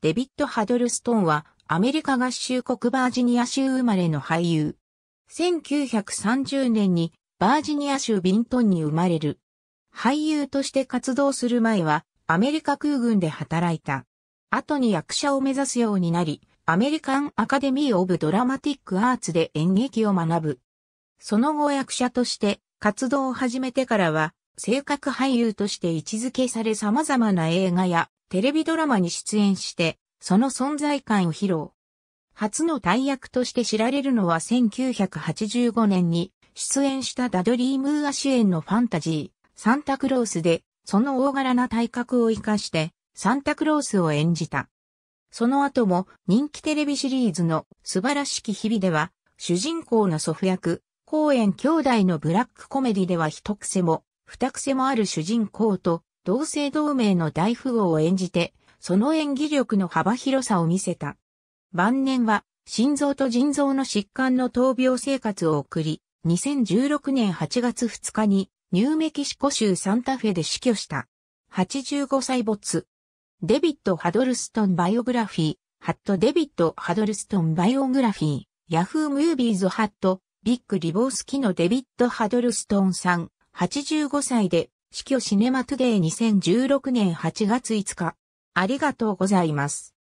デビッド・ハドルストンはアメリカ合衆国バージニア州生まれの俳優。1930年にバージニア州ビントンに生まれる。俳優として活動する前はアメリカ空軍で働いた。後に役者を目指すようになり、アメリカン・アカデミー・オブ・ドラマティック・アーツで演劇を学ぶ。その後役者として活動を始めてからは、性格俳優として位置づけされ様々な映画やテレビドラマに出演して、その存在感を披露。初の大役として知られるのは1985年に出演したダドリームーア主演のファンタジー、サンタクロースで、その大柄な体格を活かして、サンタクロースを演じた。その後も人気テレビシリーズの素晴らしき日々では、主人公の祖父役、公演兄弟のブラックコメディでは一癖も二癖もある主人公と同姓同名の大富豪を演じて、その演技力の幅広さを見せた。晩年は、心臓と腎臓の疾患の闘病生活を送り、2016年8月2日に、ニューメキシコ州サンタフェで死去した。85歳没。デビッド・ハドルストン・バイオグラフィー、ハット・デビッド・ハドルストン・バイオグラフィー、ヤフー・ムービーズ・ハット、ビッグ・リボースキのデビッド・ハドルストンさん、85歳で死去シネマトゥデイ2016年8月5日。ありがとうございます。